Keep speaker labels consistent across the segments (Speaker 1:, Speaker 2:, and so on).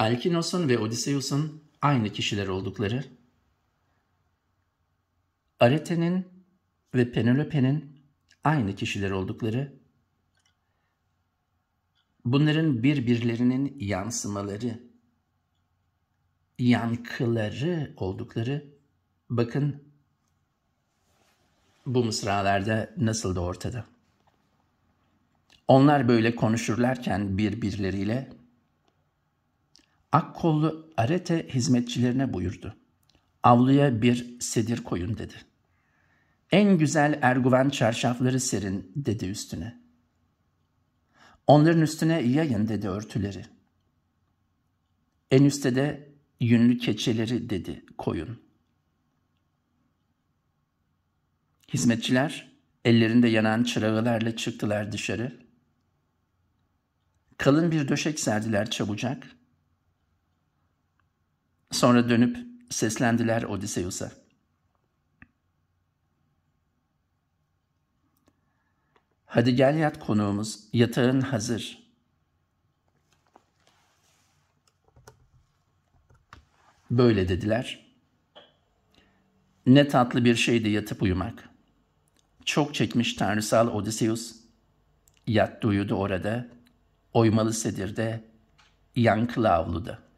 Speaker 1: Alkinos'un ve Odysseus'un aynı kişiler oldukları, Arete'nin ve Penelope'nin aynı kişiler oldukları, bunların birbirlerinin yansımaları, yankıları oldukları, bakın bu mısralarda nasıl da ortada. Onlar böyle konuşurlarken birbirleriyle Akkollu arete hizmetçilerine buyurdu. Avluya bir sedir koyun dedi. En güzel erguvan çarşafları serin dedi üstüne. Onların üstüne yayın dedi örtüleri. En üstte de yünlü keçeleri dedi koyun. Hizmetçiler ellerinde yanan çırağılarla çıktılar dışarı. Kalın bir döşek serdiler çabucak. Sonra dönüp seslendiler Odysseus'a. Hadi gel yat konuğumuz, yatağın hazır. Böyle dediler. Ne tatlı bir şeydi yatıp uyumak. Çok çekmiş tanrısal Odysseus. Yattı uyudu orada, oymalı sedirde, yankılı avluda.''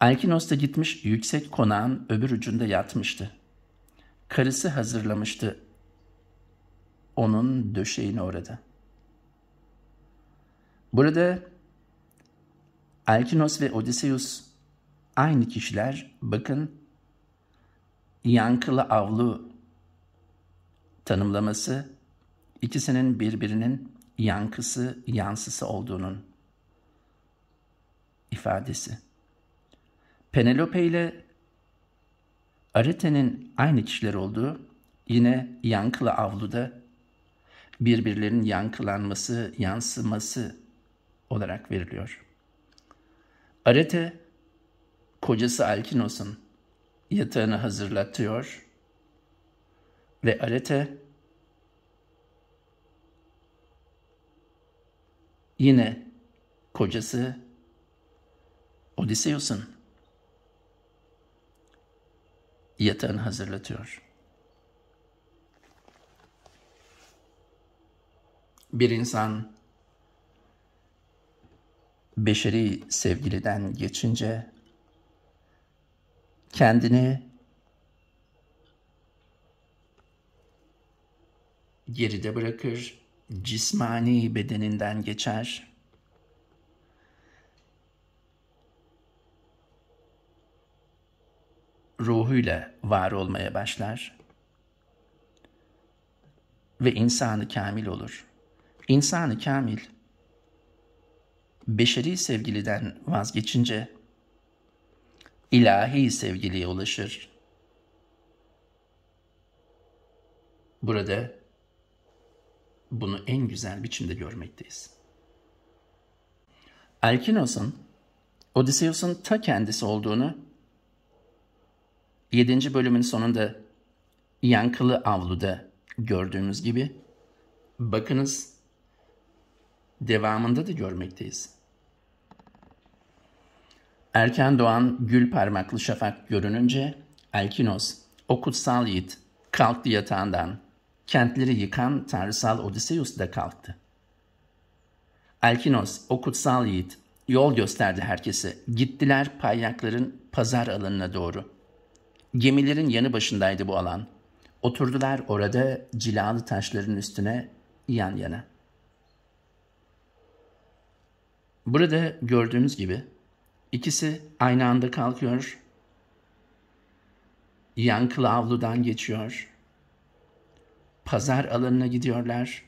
Speaker 1: Alkinos da gitmiş yüksek konağın öbür ucunda yatmıştı. Karısı hazırlamıştı onun döşeğini orada. Burada Alkinos ve Odysseus aynı kişiler bakın yankılı avlu tanımlaması ikisinin birbirinin yankısı yansısı olduğunun ifadesi. Penelope ile Arete'nin aynı kişiler olduğu yine yankılı avluda birbirlerinin yankılanması, yansıması olarak veriliyor. Arete kocası Alkinos'un yatağını hazırlatıyor ve Arete yine kocası Odysseus'un yeten hazırlatıyor. Bir insan beşeri sevgiliden geçince kendini geride bırakır, cismani bedeninden geçer ruhuyla var olmaya başlar ve insanı kamil olur. İnsanı kamil beşeri sevgiliden vazgeçince ilahi sevgiliye ulaşır. Burada bunu en güzel biçimde görmekteyiz. Alkinos'un Odysseus'un ta kendisi olduğunu 7. bölümün sonunda yankılı avluda gördüğümüz gibi bakınız devamında da görmekteyiz. Erken doğan gül parmaklı şafak görününce Alkinos o kutsal yiğit, kalktı yatağından. Kentleri yıkan tanrısal Odysseus da kalktı. Alkinos o kutsal yiğit, yol gösterdi herkese. Gittiler payyakların pazar alanına doğru.'' Gemilerin yanı başındaydı bu alan. Oturdular orada cilalı taşların üstüne yan yana. Burada gördüğünüz gibi ikisi aynı anda kalkıyor. Yan avludan geçiyor. Pazar alanına gidiyorlar.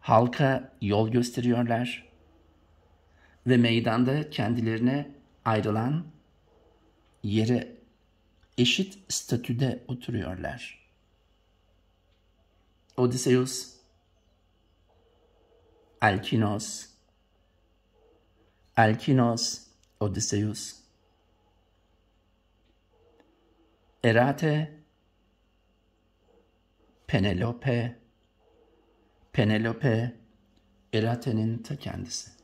Speaker 1: Halka yol gösteriyorlar ve meydanda kendilerine ayrılan yere eşit statüde oturuyorlar. Odysseus, Alkinos, Alkinos, Odysseus, Erate, Penelope, Penelope, Erate'nin ta kendisi.